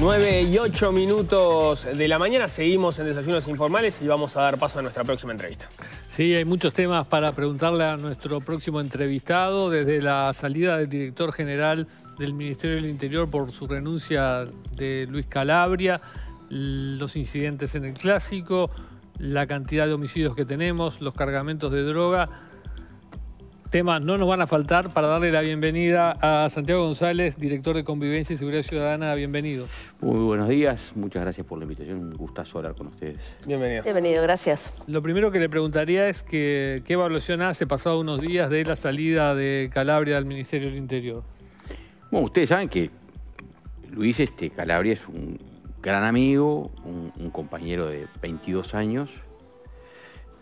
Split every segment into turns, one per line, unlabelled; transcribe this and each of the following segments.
9 y 8 minutos de la mañana seguimos en Desayunos Informales y vamos a dar paso a nuestra próxima entrevista.
Sí, hay muchos temas para preguntarle a nuestro próximo entrevistado, desde la salida del director general del Ministerio del Interior por su renuncia de Luis Calabria, los incidentes en el clásico, la cantidad de homicidios que tenemos, los cargamentos de droga temas no nos van a faltar para darle la bienvenida a Santiago González, director de Convivencia y Seguridad Ciudadana. Bienvenido.
Muy buenos días, muchas gracias por la invitación. Un gustazo hablar con ustedes.
Bienvenido. Bienvenido, gracias. Lo primero que le preguntaría es que, qué evaluación hace pasado unos días de la salida de Calabria del Ministerio del Interior.
Bueno, ustedes saben que Luis este, Calabria es un gran amigo, un compañero de 22 años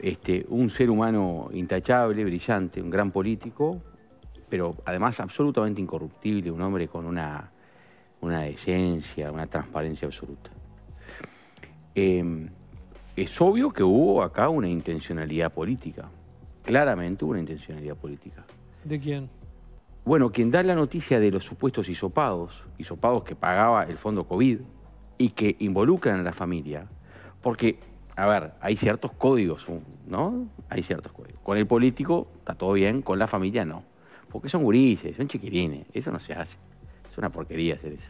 este, un ser humano intachable, brillante, un gran político, pero además absolutamente incorruptible, un hombre con una, una decencia, una transparencia absoluta. Em, es obvio que hubo acá una intencionalidad política, claramente hubo una intencionalidad política. ¿De quién? Bueno, quien da la noticia de los supuestos hisopados, hisopados que pagaba el fondo COVID y que involucran a la familia, porque a ver, hay ciertos códigos, ¿no? Hay ciertos códigos. Con el político está todo bien, con la familia no. Porque son gurises, son chiquirines, eso no se hace. Es una porquería hacer eso.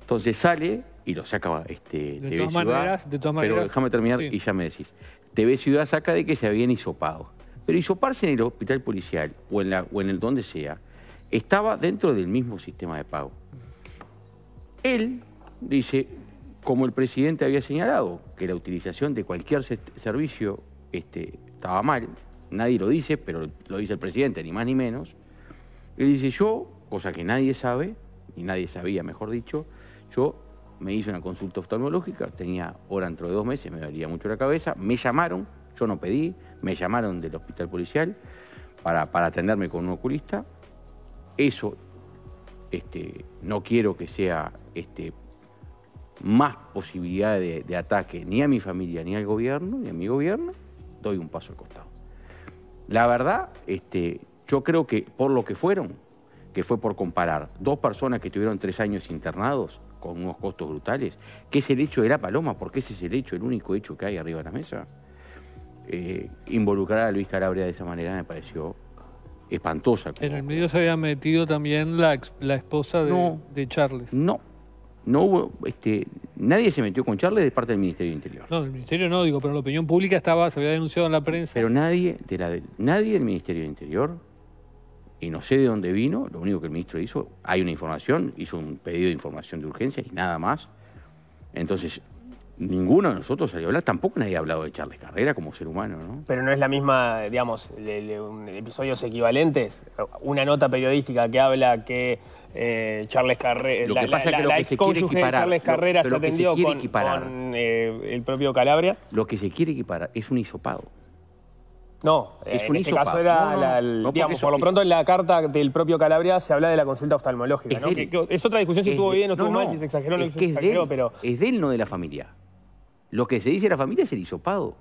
Entonces sale y lo saca este, de todas Maneras, de todas maneras, pero déjame terminar y ya me decís. TV Ciudad saca de que se habían hisopado. Pero hisoparse en el hospital policial o en, la, o en el donde sea, estaba dentro del mismo sistema de pago. Él dice, como el presidente había señalado, que la utilización de cualquier servicio este, estaba mal, nadie lo dice, pero lo dice el presidente, ni más ni menos, él dice, yo, cosa que nadie sabe, y nadie sabía, mejor dicho, yo me hice una consulta oftalmológica, tenía hora dentro de dos meses, me dolía mucho la cabeza, me llamaron, yo no pedí, me llamaron del hospital policial para, atenderme con un oculista, eso este, no quiero que sea este, más posibilidad de, ataque ni a mi familia, ni al gobierno, ni a mi gobierno, doy un paso al costado. La verdad, este, yo creo que por lo que fueron, que fue por comparar dos personas que tuvieron tres años internados con unos costos brutales, que es el hecho de la paloma, porque ese es el hecho, el único hecho que hay arriba de la mesa, eh, involucrar a Luis Calabria de esa manera me pareció espantosa. En
el medio se había metido también la, la esposa de, de Charles. No,
no hubo, este, nadie se metió con Charles de parte del Ministerio del Interior.
No, del Ministerio no, digo, pero la opinión pública estaba, se había denunciado en la prensa. Pero
nadie, de la, nadie del Ministerio del Interior, y no sé de dónde vino, lo único que el ministro hizo, hay una información, hizo un pedido de información de urgencia y nada más. Entonces, ninguno de nosotros salió a hablar, tampoco nadie ha hablado de Charles Carrera
como ser humano, ¿no? Pero no es la misma, digamos, episodios equivalentes, una nota periodística que habla que eh, Charles Carreras. Lo que la, pasa es que que se quiere equiparar, de Charles se atendió con, eh, el propio Calabria. Lo que se quiere equiparar es un hisopado. No, es en un este caso era, por lo pronto en la carta del propio Calabria se habla de la consulta oftalmológica, es, otra discusión si estuvo bien o estuvo mal, si se exageró o no se exageró, pero... Es de él, no de la familia. Lo que se dice de la familia es el hisopado.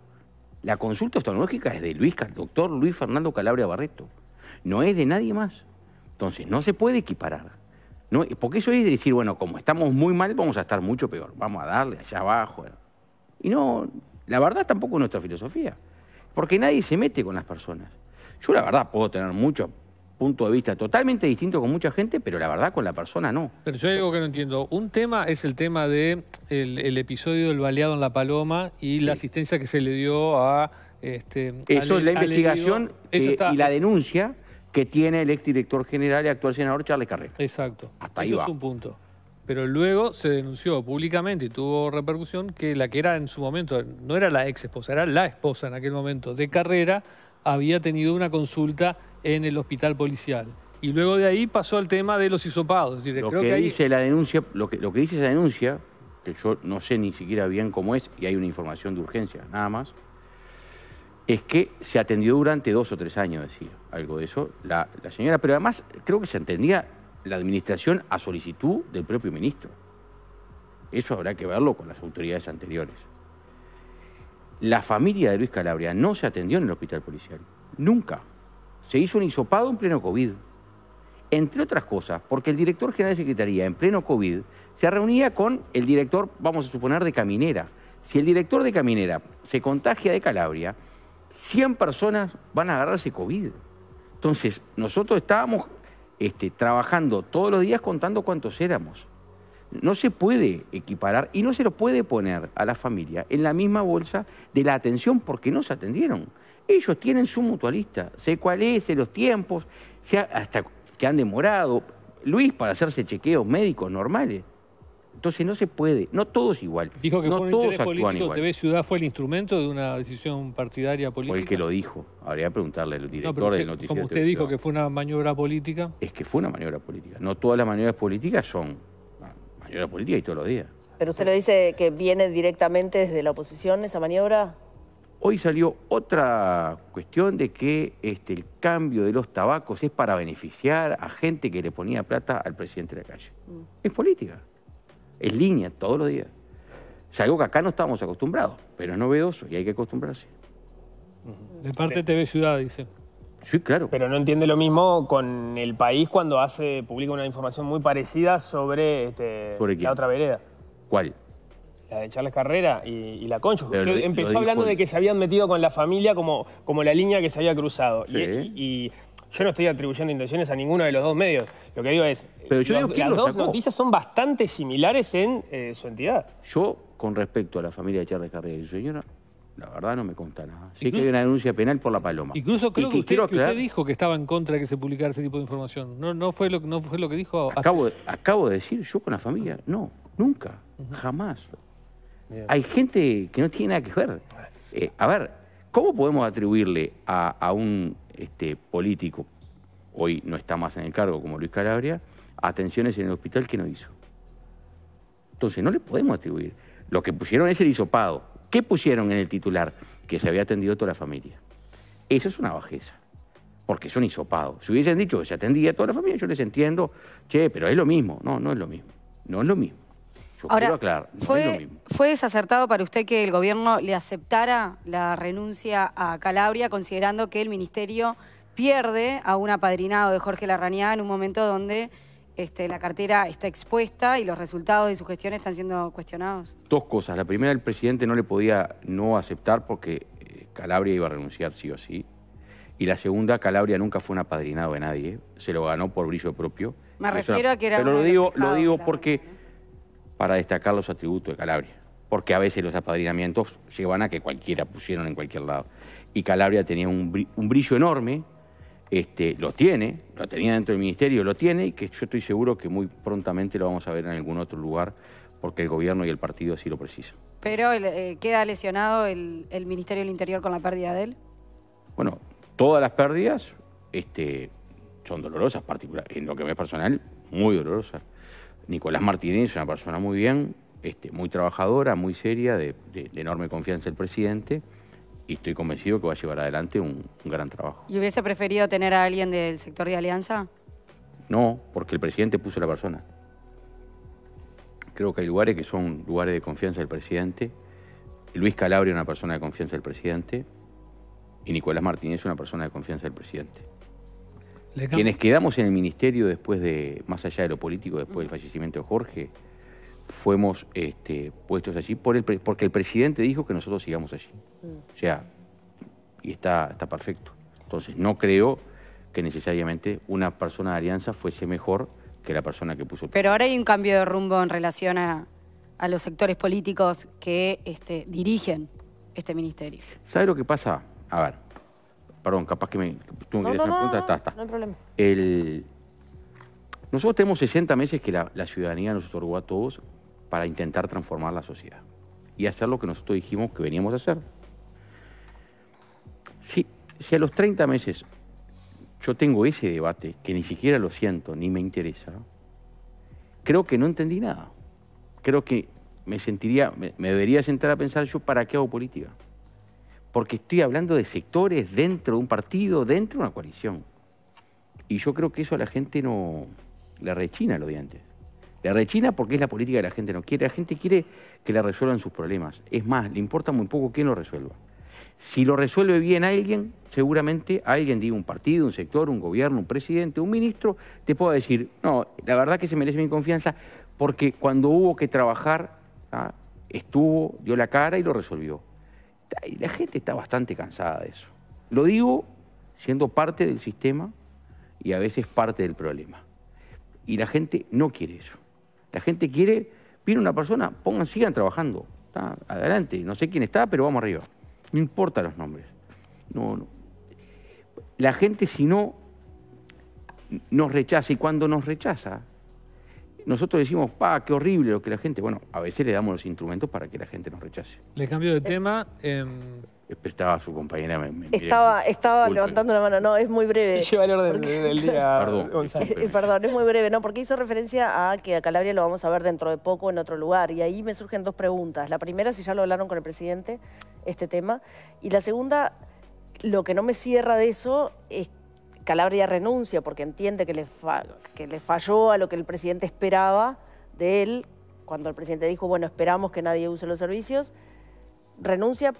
La consulta oftalmológica es de Luis, doctor Luis Fernando Calabria Barreto. No es de nadie más. Entonces, no se puede equiparar porque eso es decir, bueno, como estamos muy mal, vamos a estar mucho peor. Vamos a darle allá abajo. Y no, la verdad tampoco es nuestra filosofía. Porque nadie se mete con las personas. Yo la verdad puedo tener mucho punto de vista totalmente distinto con mucha gente, pero la verdad con la persona no.
Pero yo hay algo que no entiendo. Un tema es el tema de el, episodio del baleado en La Paloma y la asistencia que se le dio a... Este, Eso es la investigación eh, y la
denuncia que tiene el exdirector general y actual senador Charles Carrera. Exacto. Eso es un
punto. Pero luego se denunció públicamente y tuvo repercusión que la que era en su momento, no era la ex esposa, era la esposa en aquel momento de Carrera, había tenido una consulta en el hospital policial. Y luego de ahí pasó al tema de los hisopados. Es decir, creo que, ahí...
la denuncia, lo que, lo que dice esa denuncia, que yo no sé ni siquiera bien cómo es, y hay una información de urgencia, nada más, es que se atendió durante dos o tres años, decir algo de eso la, la señora, pero además creo que se entendía la administración a solicitud del propio ministro. Eso habrá que verlo con las autoridades anteriores. La familia de Luis Calabria no se atendió en el hospital policial, nunca. Se hizo un hisopado en pleno COVID, entre otras cosas, porque el director general de Secretaría en pleno COVID se reunía con el director, vamos a suponer, de Caminera. Si el director de Caminera se contagia de Calabria, 100 personas van a agarrarse COVID. Entonces, nosotros estábamos este, trabajando todos los días contando cuántos éramos. No se puede equiparar y no se lo puede poner a la familia en la misma bolsa de la atención porque no se atendieron. Ellos tienen su mutualista, sé cuál es, los tiempos, hasta que han demorado. Luis para hacerse chequeos médicos normales. Entonces no se puede, no todos igual. Dijo que no fue todos actúan igual. TV
Ciudad fue el instrumento de una decisión partidaria política. Fue el que lo
dijo. Habría que preguntarle al director de Noticias del noticiero. Como usted dijo
que fue una maniobra política.
Es que fue una maniobra política. No todas las maniobras políticas son maniobras políticas y todos los días.
Pero usted lo dice que viene directamente desde la oposición esa maniobra.
Hoy salió otra cuestión de que este, el cambio de los tabacos es para beneficiar a gente que le ponía plata al presidente de la calle. Mm. Es política. Es línea todos los días. Es algo que acá no estábamos acostumbrados, pero es novedoso y hay que acostumbrarse.
De
parte TV Ciudad, dice. Sí, claro. Pero no entiende lo mismo con el país cuando hace, publica una información muy parecida sobre, este, la otra vereda. ¿Cuál? La de Charles Carrera y, la Concha. empezó hablando de que se habían metido con la familia como, como la línea que se había cruzado. y yo no estoy atribuyendo intenciones a ninguno de los dos medios. Lo que digo es, Pero yo que las dos noticias son bastante similares en eh, su entidad.
Yo, con respecto a la familia de Charles Carrera y su señora, la verdad no me consta nada. Sí que hay una denuncia penal por la paloma. Incluso creo que, usted,
dijo que estaba en contra de que se publicara ese tipo de información. No, fue, lo, que dijo.
Acabo de, acabo de decir, yo con la familia, no, nunca, jamás. Hay gente que no tiene nada que ver. Eh, a ver, ¿cómo podemos atribuirle a un este, político, hoy no está más en el cargo como Luis Calabria, atenciones en el hospital que no hizo. Entonces, no le podemos atribuir. Lo que pusieron es el hisopado. ¿Qué pusieron en el titular? Que se había atendido toda la familia. Eso es una bajeza, porque son isopados. Si hubiesen dicho que se atendía toda la familia, yo les entiendo, che, pero es lo mismo. No, no es lo mismo. No es lo mismo. Ahora, fue,
desacertado para usted que el gobierno le aceptara la renuncia a Calabria, considerando que el ministerio pierde a un apadrinado de Jorge Larrañá en un momento donde este, la cartera está expuesta y los resultados de su gestión están siendo cuestionados?
Dos cosas. La primera, el presidente no le podía no aceptar porque eh, Calabria iba a renunciar sí o sí. Y la segunda, Calabria nunca fue un apadrinado de nadie, se lo ganó por brillo propio. Me refiero a que era... Pero lo digo, lo digo porque... ¿eh? para destacar los atributos de Calabria, porque a veces los apadrinamientos llevan a que cualquiera pusieron en cualquier lado. Y Calabria tenía un, brillo enorme, este, lo tiene, lo tenía dentro del ministerio, lo tiene, y que yo estoy seguro que muy prontamente lo vamos a ver en algún otro lugar, porque el gobierno y el partido así lo precisan.
¿Pero eh, queda lesionado el, Ministerio del Interior con la pérdida de él?
Bueno, todas las pérdidas este, son dolorosas, en lo que me es personal, muy dolorosas. Nicolás Martínez es una persona muy bien, este, muy trabajadora, muy seria, de, enorme confianza del presidente y estoy convencido que va a llevar adelante un, gran trabajo.
¿Y hubiese preferido tener a alguien del sector de Alianza?
No, porque el presidente puso la persona. Creo que hay lugares que son lugares de confianza del presidente. Luis Calabria es una persona de confianza del presidente y Nicolás Martínez es una persona de confianza del presidente. Quienes quedamos en el ministerio después de, más allá de lo político, después del fallecimiento de Jorge, fuimos este, puestos allí por el, porque el presidente dijo que nosotros sigamos allí. Mm. O sea, y está, está perfecto. Entonces, no creo que necesariamente una persona de alianza fuese mejor que la persona que puso el...
Pero ahora hay un cambio de rumbo en relación a, a los sectores políticos que este, dirigen este ministerio.
¿Sabe lo que pasa? A ver, capaz que me no, Está, No hay problema. nosotros tenemos 60 meses que la, ciudadanía nos otorgó a todos para intentar transformar la sociedad y hacer lo que nosotros dijimos que veníamos a hacer. Si, si a los 30 meses yo tengo ese debate, que ni siquiera lo siento, ni me interesa, creo que no entendí nada. Creo que me sentiría, me debería sentar a pensar yo para qué hago política porque estoy hablando de sectores dentro de un partido, dentro de una coalición. Y yo creo que eso a la gente no le rechina lo de antes. Le rechina porque es la política que la gente no quiere. La gente quiere que le resuelvan sus problemas. Es más, le importa muy poco quién lo resuelva. Si lo resuelve bien alguien, seguramente alguien, de un partido, un sector, un gobierno, un presidente, un ministro, te pueda decir, no, la verdad que se merece mi confianza porque cuando hubo que trabajar, ¿ah? estuvo, dio la cara y lo resolvió la gente está bastante cansada de eso. Lo digo siendo parte del sistema y a veces parte del problema. Y la gente no quiere eso. La gente quiere, viene una persona, pongan, sigan trabajando. adelante, no sé quién está, pero vamos arriba. No importa los nombres. La gente, si no, nos rechaza. Y cuando nos rechaza, nosotros decimos, pa, qué horrible lo que la gente. Bueno, a veces le damos los instrumentos para que la gente nos rechace.
Le cambio de tema. Eh, em,
estaba su compañera. estaba
estaba levantando la mano. No, es muy breve. Sí, lleva el orden
del día. Perdón,
eh,
eh, Perdón, es muy breve, ¿no? Porque hizo referencia a que a Calabria lo vamos a ver dentro de poco en otro lugar. Y ahí me surgen dos preguntas. La primera, si ya lo hablaron con el presidente, este tema. Y la segunda, lo que no me cierra de eso es que... Calabria renuncia porque entiende que le, que le falló a lo que el presidente esperaba de él, cuando el presidente dijo, bueno, esperamos que nadie use los servicios, renuncia,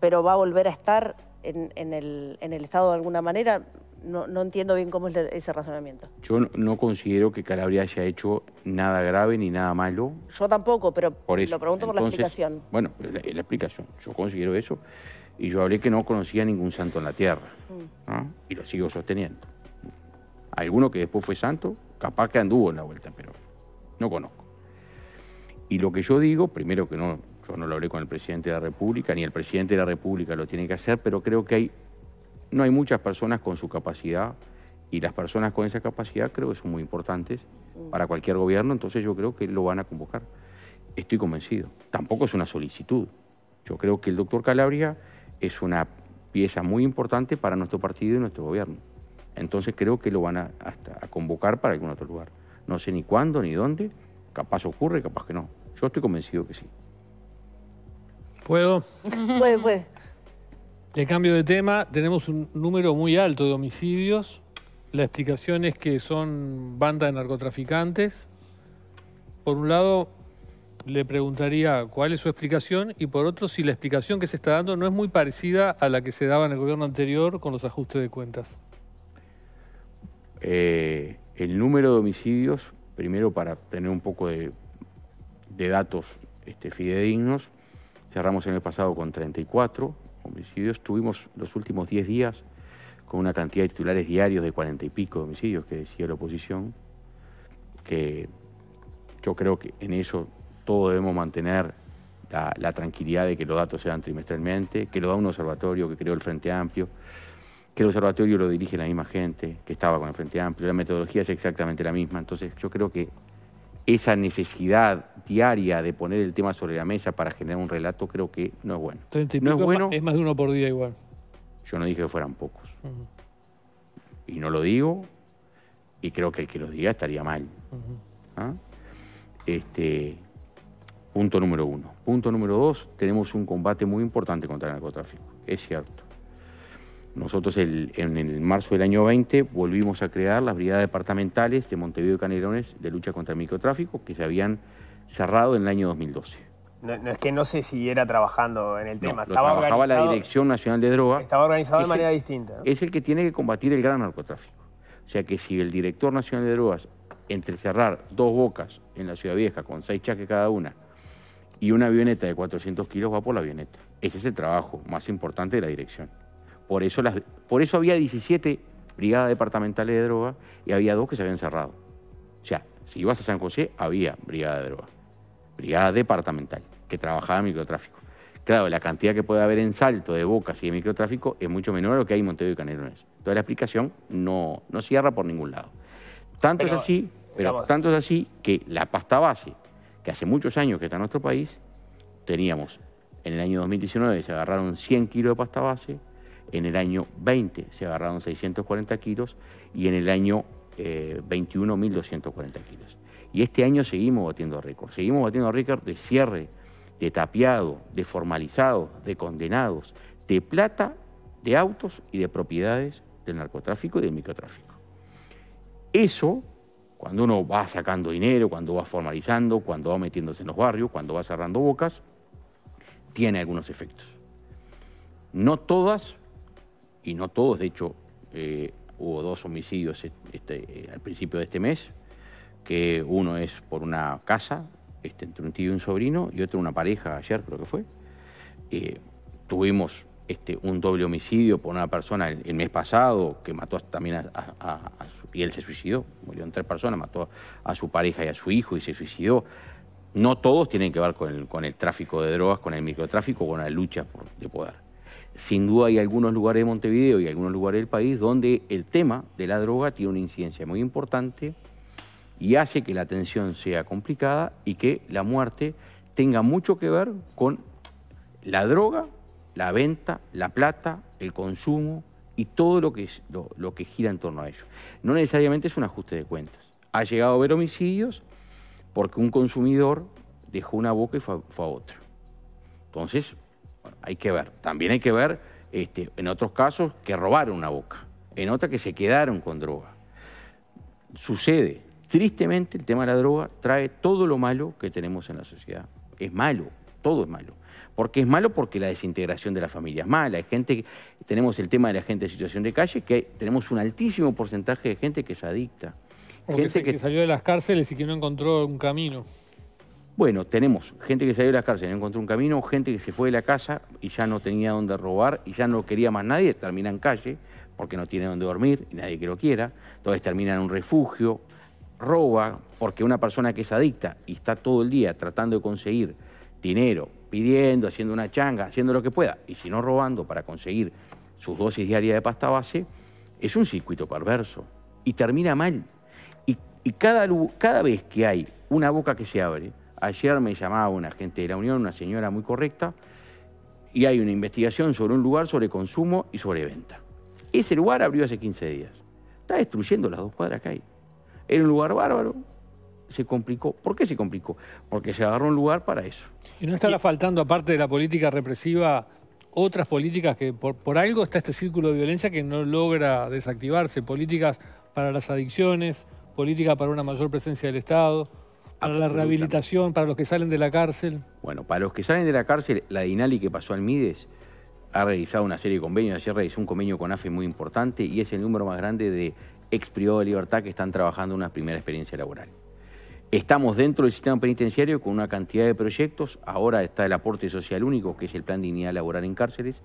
pero va a volver a estar en, en, el, en el Estado de alguna manera. No, no, entiendo bien cómo es ese razonamiento.
Yo no considero que Calabria haya hecho nada grave ni nada malo.
Yo tampoco, pero por eso. lo pregunto por la explicación.
Bueno, la, explicación. Yo considero eso. Y yo hablé que no conocía ningún santo en la tierra. Mm. Y lo sigo sosteniendo. Alguno que después fue santo, capaz que anduvo en la vuelta, pero no conozco. Y lo que yo digo, primero que no, yo no lo hablé con el presidente de la República, ni el presidente de la República lo tiene que hacer, pero creo que hay, no hay muchas personas con su capacidad y las personas con esa capacidad creo que son muy importantes mm. para cualquier gobierno, entonces yo creo que lo van a convocar. Estoy convencido. Tampoco es una solicitud. Yo creo que el doctor Calabria es una pieza muy importante para nuestro partido y nuestro gobierno. Entonces creo que lo van a, hasta, convocar para algún otro lugar. No sé ni cuándo ni dónde, capaz ocurre, capaz que no. Yo estoy convencido que sí.
¿Puedo? puede, puede. De cambio de tema, tenemos un número muy alto de homicidios. La explicación es que son bandas de narcotraficantes. Por un lado, le preguntaría cuál es su explicación y por otro si la explicación que se está dando no es muy parecida a la que se daba en el gobierno anterior con los ajustes de cuentas.
Eh, el número de homicidios, primero para tener un poco de, datos este, fidedignos, cerramos en el pasado con 34 homicidios, tuvimos los últimos 10 días con una cantidad de titulares diarios de 40 y pico de homicidios que decía la oposición, que yo creo que en eso todos debemos mantener la, tranquilidad de que los datos sean trimestralmente, que lo da un observatorio que creó el Frente Amplio, que el observatorio lo dirige la misma gente que estaba con el Frente Amplio, la metodología es exactamente la misma, entonces yo creo que esa necesidad diaria de poner el tema sobre la mesa para generar un relato creo que no es bueno.
No es bueno. Es más de uno por día igual.
Yo no dije que fueran pocos. Y no lo digo, y creo que el que los diga estaría mal. ¿Ah? Este, Punto número uno. Punto número dos, tenemos un combate muy importante contra el narcotráfico. Es cierto. Nosotros en el marzo del año 20 volvimos a crear las brigadas departamentales de Montevideo y Canelones de lucha contra el microtráfico que se habían cerrado en el año 2012.
No, es que no se siguiera trabajando en el tema. estaba lo trabajaba la Dirección
Nacional de Drogas.
Estaba organizado de manera distinta.
Es el que tiene que combatir el gran narcotráfico. O sea que si el director nacional de drogas, entre cerrar dos bocas en la Ciudad Vieja con seis chaques cada una, y una avioneta de 400 kilos va por la avioneta. Ese es el trabajo más importante de la dirección. Por eso, por eso había 17 brigadas departamentales de droga y había dos que se habían cerrado. O sea, si ibas a San José, había brigada de droga, brigada departamental, que trabajaba en microtráfico. Claro, la cantidad que puede haber en Salto, de Bocas y de microtráfico es mucho menor a lo que hay en Montevideo y Canelones. Toda la explicación no, no cierra por ningún lado. Tanto es así, pero tanto es así que la pasta base hace muchos años que está en nuestro país, teníamos en el año 2019 se agarraron 100 kilos de pasta base, en el año 20 se agarraron 640 kilos y en el año 21 eh, 1.240 kilos. Y este año seguimos batiendo récord, seguimos batiendo récord de cierre, de tapiado, de formalizado, de condenados, de plata, de autos y de propiedades del narcotráfico y del microtráfico. Eso cuando uno va sacando dinero, cuando va formalizando, cuando va metiéndose en los barrios, cuando va cerrando bocas, tiene algunos efectos. No todas, y no todos, de hecho, eh, hubo dos homicidios este, eh, al principio de este mes, que uno es por una casa, este, entre un tío y un sobrino, y otro una pareja ayer, creo que fue. Eh, tuvimos este, un doble homicidio por una persona el, mes pasado que mató también a, y él se suicidó, murió en tres personas, mató a su pareja y a su hijo y se suicidó. No todos tienen que ver con el, tráfico de drogas, con el microtráfico, con la lucha de poder. Sin duda hay algunos lugares de Montevideo y algunos lugares del país donde el tema de la droga tiene una incidencia muy importante y hace que la atención sea complicada y que la muerte tenga mucho que ver con la droga la venta, la plata, el consumo y todo lo que, es, lo, que gira en torno a ello. No necesariamente es un ajuste de cuentas. Ha llegado a haber homicidios porque un consumidor dejó una boca y fue, a otro. Entonces, hay que ver. También hay que ver, este, en otros casos, que robaron una boca, en otra que se quedaron con droga. Sucede. Tristemente, el tema de la droga trae todo lo malo que tenemos en la sociedad. Es malo, todo es malo. ¿Por qué es malo porque la desintegración de la familia es mala. Hay gente, tenemos el tema de la gente en situación de calle, que tenemos un altísimo porcentaje de gente que es adicta.
gente que, salió de las cárceles y que no encontró un camino.
Bueno, tenemos gente que salió de las cárceles y no encontró un camino, gente que se fue de la casa y ya no tenía dónde robar y ya no quería más nadie, termina en calle porque no tiene dónde dormir y nadie que lo quiera. Entonces termina en un refugio, roba, porque una persona que es adicta y está todo el día tratando de conseguir dinero pidiendo, haciendo una changa, haciendo lo que pueda, y si no robando para conseguir sus dosis diarias de pasta base, es un circuito perverso y termina mal. Y, cada, cada vez que hay una boca que se abre, ayer me llamaba una gente de la Unión, una señora muy correcta, y hay una investigación sobre un lugar sobre consumo y sobre venta. Ese lugar abrió hace 15 días. Está destruyendo las dos cuadras que hay. Era un lugar bárbaro, se complicó. ¿Por qué se complicó? Porque se agarró un lugar para eso.
¿Y no estará faltando, aparte de la política represiva, otras políticas que por, algo está este círculo de violencia que no logra desactivarse? Políticas para las adicciones, políticas para una mayor presencia del Estado, para la rehabilitación, para los que salen de la cárcel.
Bueno, para los que salen de la cárcel, la DINALI que pasó al MIDES ha realizado una serie de convenios. Ayer realizó un convenio con AFE muy importante y es el número más grande de ex de libertad que están trabajando una primera experiencia laboral. Estamos dentro del sistema penitenciario con una cantidad de proyectos. Ahora está el aporte social único, que es el plan de dignidad laboral en cárceles,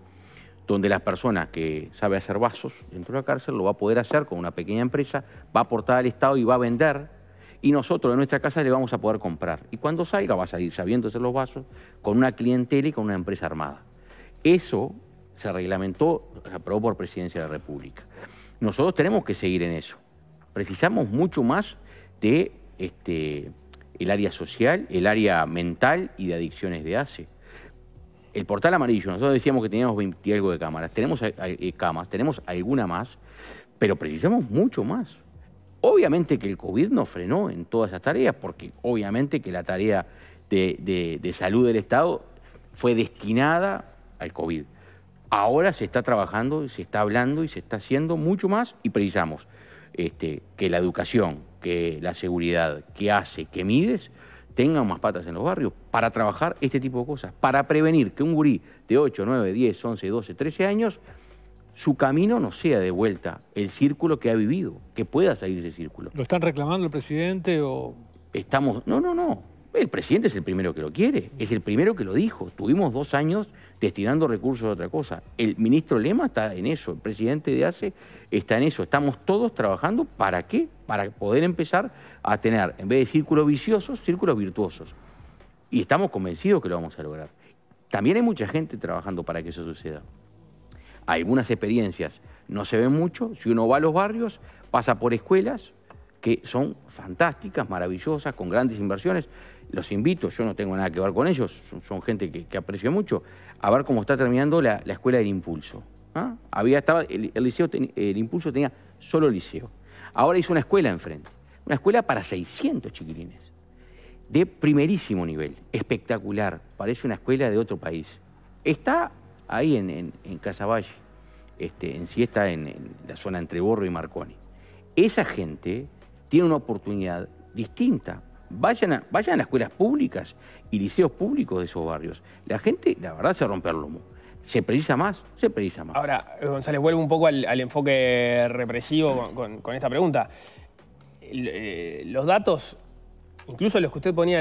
donde las personas que sabe hacer vasos dentro de la cárcel lo va a poder hacer con una pequeña empresa, va a aportar al Estado y va a vender. Y nosotros en nuestra casa le vamos a poder comprar. Y cuando salga va a salir sabiendo hacer los vasos con una clientela y con una empresa armada. Eso se reglamentó, se aprobó por Presidencia de la República. Nosotros tenemos que seguir en eso. Precisamos mucho más de este, el área social, el área mental y de adicciones de ACE. El portal amarillo, nosotros decíamos que teníamos 20 y algo de cámaras, tenemos eh, camas, tenemos alguna más, pero precisamos mucho más. Obviamente que el COVID nos frenó en todas esas tareas, porque obviamente que la tarea de, salud del Estado fue destinada al COVID. Ahora se está trabajando, se está hablando y se está haciendo mucho más y precisamos este, que la educación, que la seguridad, que hace, que mides, tenga más patas en los barrios para trabajar este tipo de cosas, para prevenir que un gurí de 8, 9, 10, 11, 12, 13 años, su camino no sea de vuelta el círculo que ha vivido, que pueda salir ese círculo.
¿Lo están reclamando el presidente o...?
Estamos... No, no, no. El presidente es el primero que lo quiere, es el primero que lo dijo. Tuvimos dos años destinando recursos a otra cosa. El ministro Lema está en eso, el presidente de ACE está en eso. Estamos todos trabajando para qué? Para poder empezar a tener, en vez de círculos viciosos, círculos virtuosos. Y estamos convencidos que lo vamos a lograr. También hay mucha gente trabajando para que eso suceda. Algunas experiencias no se ven mucho. Si uno va a los barrios, pasa por escuelas, que son fantásticas, maravillosas, con grandes inversiones. Los invito, yo no tengo nada que ver con ellos, son, gente que, aprecio mucho, a ver cómo está terminando la, escuela del impulso. ¿ah? Había estaba, el, liceo el impulso tenía solo liceo. Ahora hizo una escuela enfrente, una escuela para 600 chiquilines, de primerísimo nivel, espectacular, parece una escuela de otro país. Está ahí en, en, en Casaballe, este, en Siesta, en, en la zona entre Borro y Marconi. Esa gente tiene una oportunidad distinta. Vayan a, vayan a escuelas públicas y liceos públicos de esos barrios. La gente, la verdad, se rompe el lomo. Se precisa más, se precisa más.
Ahora, González, vuelvo un poco al, enfoque represivo con, esta pregunta. Eh, los datos incluso los que usted ponía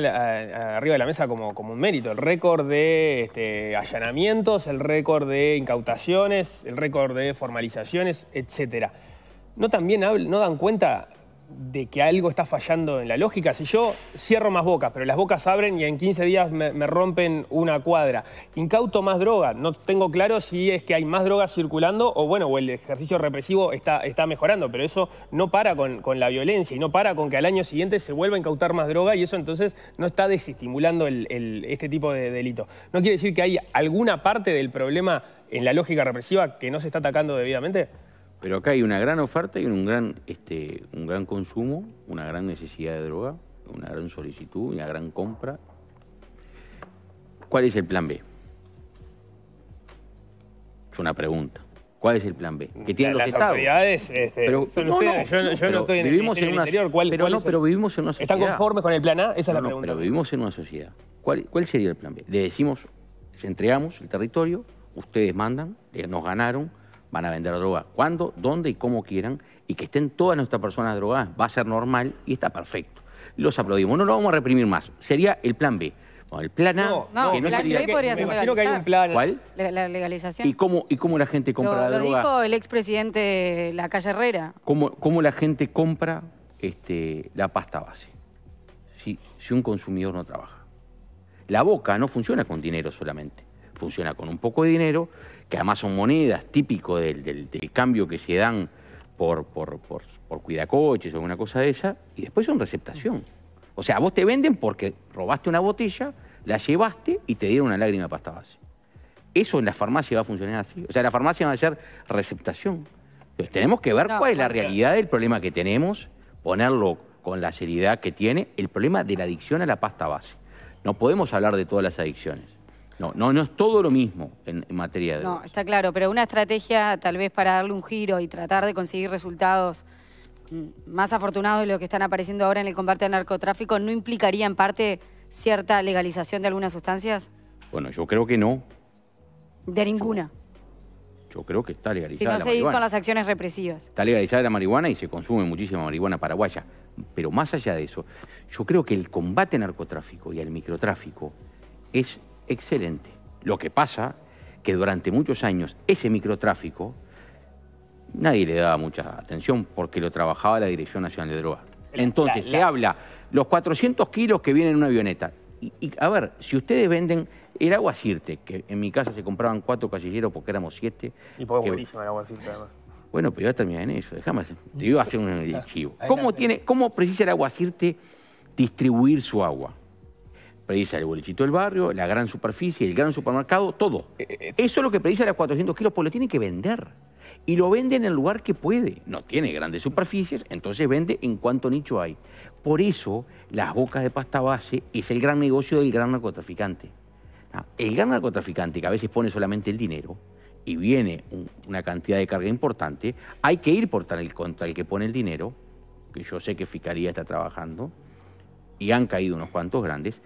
arriba de la mesa como, como un mérito, el récord de este, allanamientos, el récord de incautaciones, el récord de formalizaciones, etcétera. ¿No también no dan cuenta de que algo está fallando en la lógica. Si yo cierro más bocas, pero las bocas abren y en 15 días me, rompen una cuadra, incauto más droga. No tengo claro si es que hay más drogas circulando o bueno, o el ejercicio represivo está, mejorando, pero eso no para con, la violencia y no para con que al año siguiente se vuelva a incautar más droga y eso entonces no está desestimulando este tipo de delito. ¿No quiere decir que hay alguna parte del problema en la lógica represiva que no se está atacando debidamente?
Pero acá hay una gran oferta y un gran, este, un gran consumo, una gran necesidad de droga, una gran solicitud, una gran compra. ¿Cuál es el plan B? Es una pregunta. ¿Cuál es el plan B? ¿Qué tienen los las estados.
autoridades este, pero, no, yo, no estoy en el una, interior. pero, pero vivimos en una sociedad. ¿Están conformes con el plan A? Esa es la pregunta. pero
vivimos en una sociedad. ¿Cuál, ¿Cuál sería el plan B? Le decimos, entregamos el territorio, ustedes mandan, eh, nos ganaron, van a vender droga. cuando, dónde y cómo quieran? Y que estén todas nuestras personas drogadas va a ser normal y está perfecto. Los aplaudimos. No lo vamos a reprimir más. Sería el plan B. el plan A, que no sería... podría Que hay un plan. ¿Cuál?
La, legalización. ¿Y
cómo, ¿Y cómo la gente compra la droga? Lo dijo
el expresidente La Calle Herrera.
¿Cómo, ¿Cómo, la gente compra este, la pasta base? si un consumidor no trabaja. La boca no funciona con dinero solamente funciona con un poco de dinero, que además son monedas típico del, cambio que se dan por, por, por, cuidacoches o alguna cosa de esa, y después son receptación. O sea, vos te venden porque robaste una botella, la llevaste y te dieron una lágrima de pasta base. Eso en la farmacia va a funcionar así. O sea, la farmacia va a ser receptación. Entonces, tenemos que ver cuál es la realidad del problema que tenemos, ponerlo con la seriedad que tiene, el problema de la adicción a la pasta base. No podemos hablar de todas las adicciones. No, no, no es todo lo mismo en, materia de... No,
está claro, pero una estrategia tal vez para darle un giro y tratar de conseguir resultados mm, más afortunados de lo que están apareciendo ahora en el combate al narcotráfico, ¿no implicaría en parte cierta legalización de algunas sustancias?
Bueno, yo creo que no.
¿De ninguna?
Yo, creo que está legalizada. Si no seguir con las
acciones represivas.
Está legalizada la marihuana y se consume muchísima marihuana paraguaya. Pero más allá de eso, yo creo que el combate al narcotráfico y al microtráfico es excelente. Lo que pasa que durante muchos años ese microtráfico nadie le daba mucha atención porque lo trabajaba la Dirección Nacional de Drogas. Entonces se habla, los 400 kilos que vienen en una avioneta. a ver, si ustedes venden el agua que en mi casa se compraban cuatro casilleros porque éramos siete. Y pues buenísimo
el agua además.
Bueno, pero yo también en eso, déjame hacer, iba a hacer un archivo. ¿Cómo, tiene, ¿Cómo precisa el agua distribuir su agua? predice el bolichito del barrio, la gran superficie, el gran supermercado, todo. Eso es lo que predice a las 400 kilos, pues lo tiene que vender. Y lo vende en el lugar que puede. No tiene grandes superficies, entonces vende en cuanto nicho hay. Por eso, las bocas de pasta base es el gran negocio del gran narcotraficante. Ah, el gran narcotraficante, que a veces pone solamente el dinero, y viene una cantidad de carga importante, hay que ir por tal, contra el que pone el dinero, que yo sé que Ficaría está trabajando, y han caído unos cuantos grandes,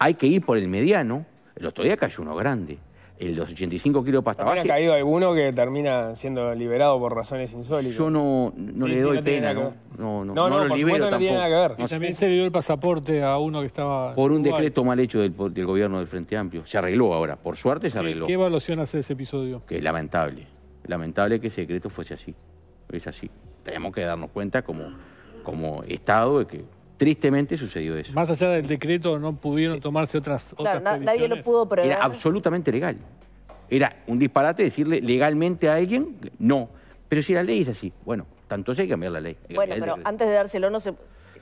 hay que ir por el mediano. El otro día cayó uno grande. El, los 85 kilos de pasta También ha
caído alguno que termina siendo liberado por razones insólitas. Yo no, no le doy no pena, ¿no?
No, no, no, no, no lo libero tampoco. Tiene nada que ver. Y también
se le dio el pasaporte a uno que estaba... Por un decreto
mal hecho del, gobierno del Frente Amplio. Se arregló ahora, por suerte se arregló. ¿Qué,
evaluación hace ese episodio? Que es
lamentable. Lamentable que ese decreto fuese así. Es así. Tenemos que darnos cuenta como, como Estado de que Tristemente sucedió eso.
Más allá del decreto, no pudieron tomarse otras, claro, Nadie lo pudo prever. Era
absolutamente legal. Era un disparate decirle legalmente a alguien, no. Pero si la ley es así, bueno, tanto hay que cambiar la ley. Bueno, pero antes
de dárselo, no se,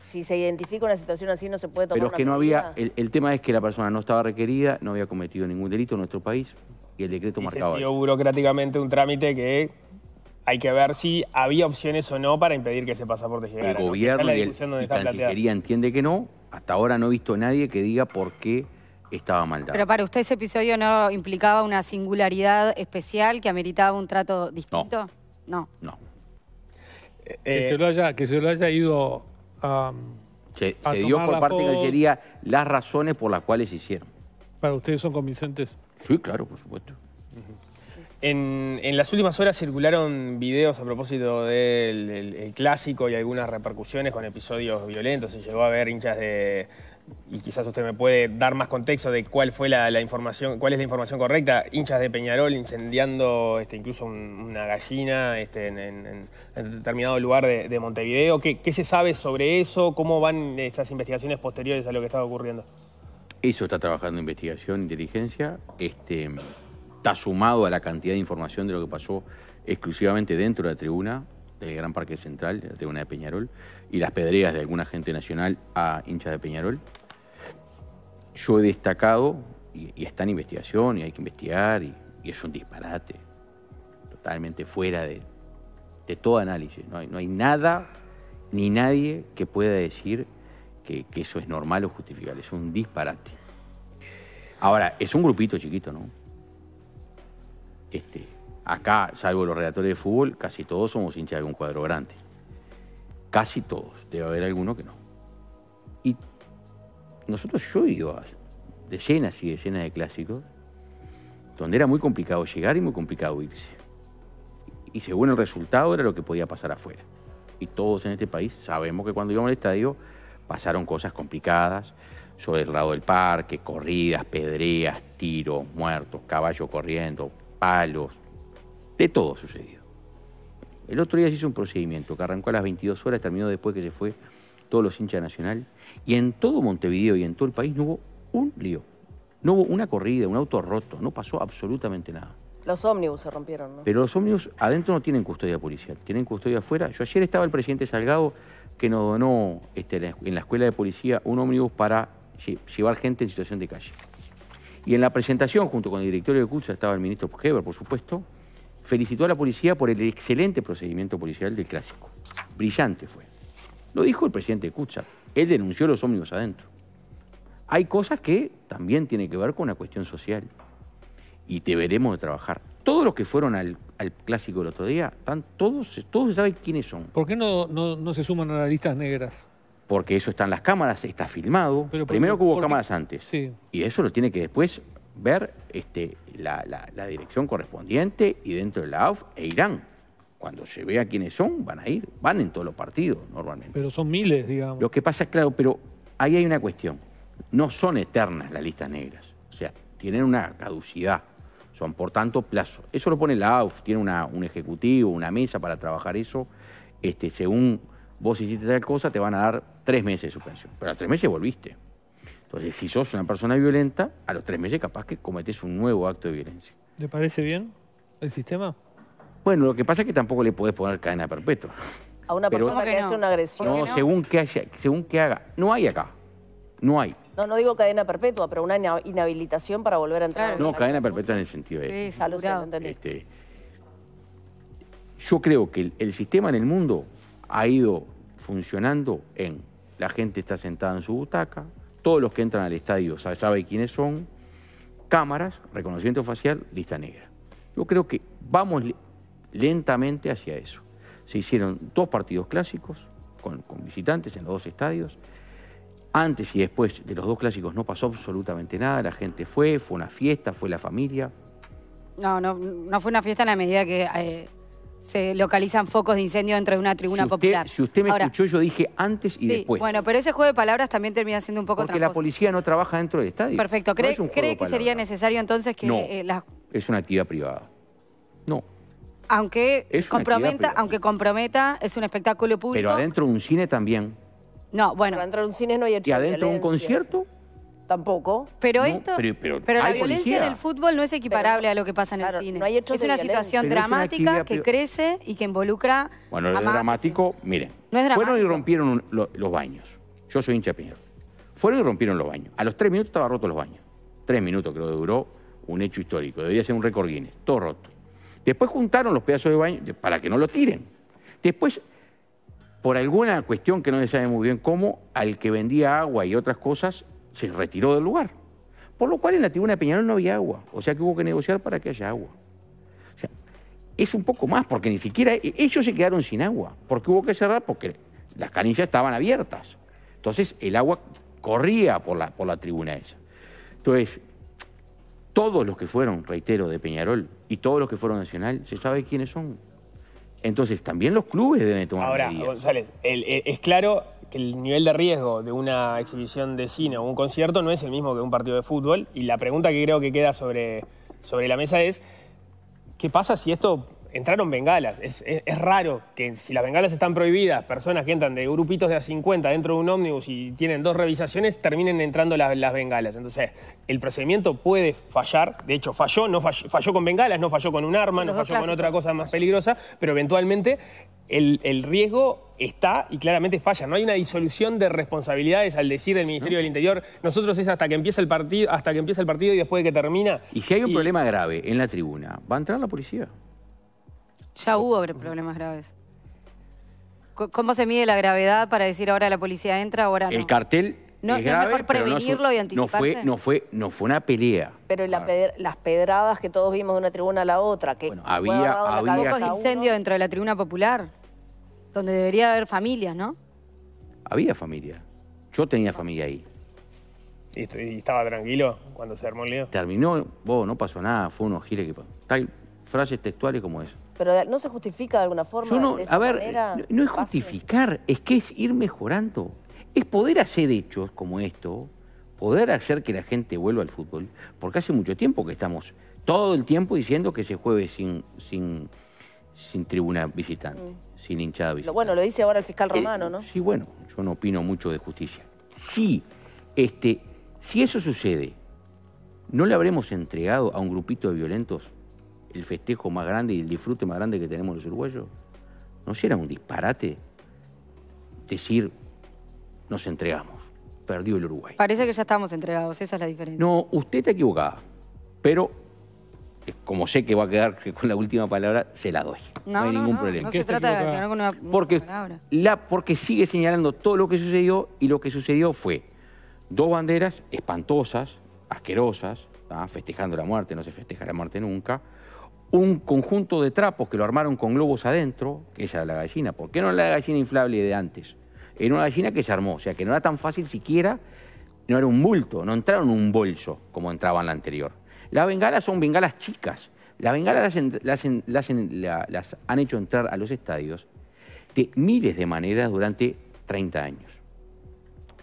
si se identifica una situación así, no se puede tomar Pero es que no
había, el, tema es que la persona no estaba requerida, no había cometido ningún delito en nuestro país y el decreto marcaba se
burocráticamente un trámite que hay que ver si había opciones o no para impedir que ese pasaporte llegara. El gobierno y, el, y Cancillería
entiende que no. Hasta ahora no he visto nadie que diga por qué estaba
mal dado. Pero
para usted ese episodio no implicaba una singularidad especial que ameritaba un trato
distinto. No. No. que, eh, se lo haya, que se lo haya ido a...
Se, dio por parte de Cancillería las razones por las cuales hicieron.
¿Para ustedes son convincentes? Sí, claro, por supuesto.
En, las últimas horas circularon videos a propósito del clásico y algunas repercusiones con episodios violentos. Se llegó a ver hinchas de. Y quizás usted me puede dar más contexto de cuál fue la, información, cuál es la información correcta. Hinchas de Peñarol incendiando este, incluso una gallina este, en, determinado lugar de, Montevideo. ¿Qué, se sabe sobre eso? ¿Cómo van estas investigaciones posteriores a lo que estaba ocurriendo?
Eso está trabajando investigación, inteligencia. Este está sumado a la cantidad de información de lo que pasó exclusivamente dentro de la tribuna del Gran Parque Central, de la tribuna de Peñarol, y las pedreas de alguna gente nacional a hinchas de Peñarol. Yo he destacado, y, está en investigación, y hay que investigar, y, es un disparate, totalmente fuera de, todo análisis. No hay, nada ni nadie que pueda decir que, que eso es normal o justificable, es un disparate. Ahora, es un grupito chiquito, ¿no? Este, acá, salvo los redactores de fútbol, casi todos somos hinchas de algún cuadro grande. Casi todos. Debe haber alguno que no. Y nosotros, yo he ido a decenas y decenas de clásicos donde era muy complicado llegar y muy complicado irse. Y según el resultado era lo que podía pasar afuera. Y todos en este país sabemos que cuando íbamos al estadio pasaron cosas complicadas sobre el lado del parque, corridas, pedreas, tiros, muertos, caballos corriendo, palos, de todo sucedió. El otro día se hizo un procedimiento que arrancó a las 22 horas, terminó después que se fue todos los hinchas nacional, y en todo Montevideo y en todo el país no hubo un lío, no hubo una corrida, un auto roto, no pasó absolutamente nada.
Los ómnibus se rompieron, ¿no?
Pero los ómnibus adentro no tienen custodia policial, tienen custodia afuera. Yo ayer estaba el presidente Salgado que nos donó este, en la escuela de policía un ómnibus para llevar gente en situación de calle. Y en la presentación, junto con el directorio de Cucha estaba el ministro Heber, por supuesto, felicitó a la policía por el excelente procedimiento policial del clásico. Brillante fue. Lo dijo el presidente Kutsa. Él denunció los ómnibus adentro. Hay cosas que también tienen que ver con una cuestión social. Y deberemos de trabajar. Todos los que fueron al, clásico el otro día, están todos, todos saben quiénes son.
¿Por qué no, no, no se suman a las listas negras?
porque eso está en las cámaras, está filmado. Primero que hubo cámaras antes. Y eso lo tiene que después ver este, la, dirección correspondiente y dentro de la AUF e Irán. Cuando se vea quiénes son, van a ir, van en todos los partidos normalmente.
Pero son miles, digamos.
Lo que pasa es claro, pero ahí hay una cuestión. No son eternas las listas negras, o sea, tienen una caducidad, son por tanto plazo. Eso lo pone la AUF, tiene un ejecutivo, una mesa para trabajar eso. Este, según vos hiciste tal cosa, te van a dar tres meses de suspensión. Pero a tres meses volviste. Entonces, si sos una persona violenta, a los tres meses capaz que cometes un nuevo acto de violencia.
¿Le parece bien el sistema?
Bueno, lo que pasa es que tampoco le podés poner cadena perpetua.
A una persona que hace una agresión. No, según
que haya, según que haga. No hay acá. No hay.
No, no digo cadena perpetua, pero una inhabilitación para volver a entrar. No,
cadena perpetua en el sentido de...
Sí, salud, este,
yo creo que el, sistema en el mundo ha ido funcionando en la gente está sentada en su butaca, todos los que entran al estadio saben sabe quiénes son, cámaras, reconocimiento facial, lista negra. Yo creo que vamos lentamente hacia eso. Se hicieron dos partidos clásicos con, visitantes en los dos estadios. Antes y después de los dos clásicos no pasó absolutamente nada, la gente fue, fue una fiesta, fue la familia.
No, no, fue una fiesta en la medida que eh, se localizan focos de incendio dentro de una tribuna popular.
Si usted me escuchó, yo dije antes y después. Bueno,
pero ese juego de palabras también termina siendo un poco Porque la
policía no trabaja dentro del estadio. Perfecto. ¿Cree, que sería
necesario entonces que no, eh,
es una actividad privada. No.
Aunque comprometa, aunque comprometa, es un espectáculo público. Pero
adentro de un cine también.
No, bueno. Pero adentro de un cine no hay ¿Y adentro de un concierto? tampoco. Pero esto, pero, la violencia en el fútbol no es equiparable a lo que pasa en el cine. es, una situación dramática que crece y que involucra.
Bueno, es dramático, miren. Fueron y rompieron los baños. Yo soy hincha de Fueron y rompieron los baños. A los tres minutos estaba roto los baños. Tres minutos creo que duró un hecho histórico. Debería ser un récord Guinness. Todo roto. Después juntaron los pedazos de baño para que no lo tiren. Después por alguna cuestión que no se sabe muy bien cómo, al que vendía agua y otras cosas, se retiró del lugar. Por lo cual en la tribuna de Peñarol no había agua, o sea que hubo que negociar para que haya agua. O sea, es un poco más, porque ni siquiera e, ellos se quedaron sin agua, porque hubo que cerrar porque las canillas estaban abiertas. Entonces el agua corría por la, por la tribuna esa. Entonces, todos los que fueron, reitero, de Peñarol y todos los que fueron Nacional, se sabe quiénes son. Entonces, también los clubes deben tomar Ahora, González,
es claro que el nivel de riesgo de una exhibición de cine o un concierto no es el mismo que un partido de fútbol. Y la pregunta que creo que queda sobre, sobre la mesa es, ¿qué pasa si esto entraron bengalas. Es, raro que si las bengalas están prohibidas, personas que entran de grupitos de a 50 dentro de un ómnibus y tienen dos revisaciones, terminen entrando las, bengalas. Entonces, el procedimiento puede fallar. De hecho, falló, no falló, con bengalas, no falló con un arma, no falló con otra cosa más peligrosa, pero eventualmente el, riesgo está y claramente falla. No hay una disolución de responsabilidades al decir del Ministerio del Interior, nosotros es hasta que empieza el partido, hasta que empieza el partido y después de que termina.
Y si hay un problema grave en la tribuna, ¿va a entrar la policía?
Ya hubo problemas graves. ¿Cómo se mide la gravedad para decir ahora la
policía entra, ahora no? El
cartel no, es, mejor prevenirlo y anticiparse. No fue, no, fue, no fue una pelea.
Pero ah. las pedradas que todos vimos de una tribuna a la otra. Que bueno, había, había
de
incendio dentro de la tribuna popular, donde debería haber familias, ¿no?
Había familia. Yo tenía familia ahí.
¿Y, estaba tranquilo cuando se armó el lío?
Terminó, no pasó nada, fue unos giles que frases textuales como eso.
Pero
no se justifica de alguna forma. Yo no, a ver,
no, es justificar, es que es ir mejorando. Es poder hacer hechos como esto, poder hacer que la gente vuelva al fútbol, porque hace mucho tiempo que estamos todo el tiempo diciendo que se juegue sin, sin, sin tribuna visitante, mm. sin hinchada visitante.
bueno, lo dice ahora el fiscal eh, romano, ¿no? Sí, bueno,
yo no opino mucho de justicia. Sí, este, si eso sucede, ¿no le habremos entregado a un grupito de violentos el festejo más grande y el disfrute más grande que tenemos los uruguayos? ¿No si era un disparate decir nos entregamos? Perdió el Uruguay.
Parece que ya estamos entregados, esa es la diferencia.
No, usted está equivocada, pero como sé que va a quedar con la última palabra, se la doy.
No, hay ningún problema. No se trata de porque,
La, porque sigue señalando todo lo que sucedió y lo que sucedió fue dos banderas espantosas, asquerosas, festejando la muerte, no se festeja la muerte nunca, un conjunto de trapos que lo armaron con globos adentro, que esa era la gallina, ¿por qué no la gallina inflable de antes? Era una gallina que se armó, o sea que no era tan fácil siquiera, no era un bulto, no entraron en un bolso como entraba en la anterior. Las bengalas son bengalas chicas, las bengalas las, las han hecho entrar a los estadios de miles de maneras durante 30 años.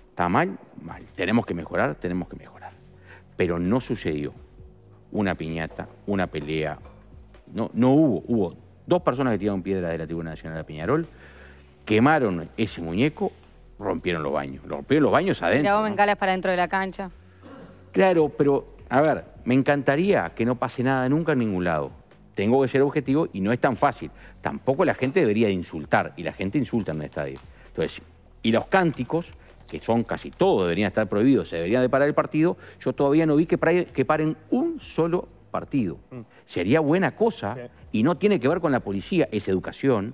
¿Está mal? Mal. Tenemos que mejorar, tenemos que mejorar. Pero no sucedió una piñata, una pelea, no, hubo, hubo dos personas que tiraron piedras de la Tribuna Nacional de Piñarol quemaron ese muñeco, rompieron los baños, rompieron los baños adentro. ¿no?
bengalas para dentro de la cancha.
Claro, pero a ver, me encantaría que no pase nada nunca en ningún lado. Tengo que ser objetivo y no es tan fácil. Tampoco la gente debería de insultar, y la gente insulta en el estadio. Entonces, y los cánticos, que son casi todos, deberían estar prohibidos, se deberían de parar el partido, yo todavía no vi que, paren un solo partido. Mm. Sería buena cosa, y no tiene que ver con la policía, es educación,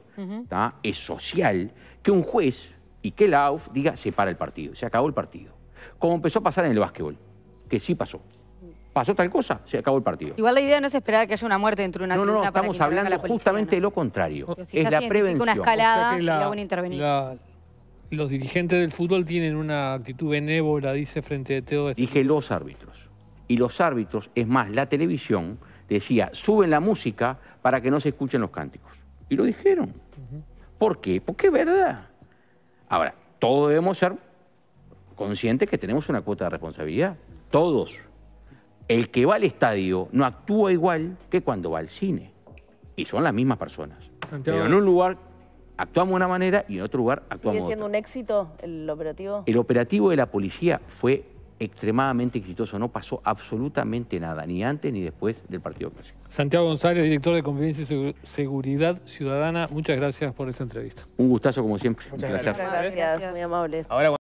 es social, que un juez y que la AUF diga se para el partido, se acabó el partido. Como empezó a pasar en el básquetbol, que sí pasó. Pasó tal cosa, se acabó el partido.
Igual la idea no es esperar que haya una muerte dentro de una No, no, no, estamos hablando
justamente de
lo contrario. es la prevención. Una escalada, y una intervención. los dirigentes del fútbol tienen una actitud benévola, dice, frente a Teo. Dije los árbitros y los
árbitros, es más, la televisión, decía, suben la música para que no se escuchen los cánticos. Y lo dijeron. ¿Por qué? Porque es verdad. Ahora, todos debemos ser conscientes que tenemos una cuota de responsabilidad. Todos. El que va al estadio no actúa igual que cuando va al cine. Y son las mismas personas. Pero en un lugar actuamos de una manera y en otro lugar actuamos de otra. ¿Sigue siendo
un éxito el operativo? El
operativo de la policía fue extremadamente exitoso. No pasó absolutamente
nada, ni antes ni después del Partido Clásico. Santiago González, director de Convivencia y Seguridad Ciudadana, muchas gracias por esta entrevista.
Un gustazo como siempre. Muchas gracias,
Gracias. gracias. muy amable. Ahora,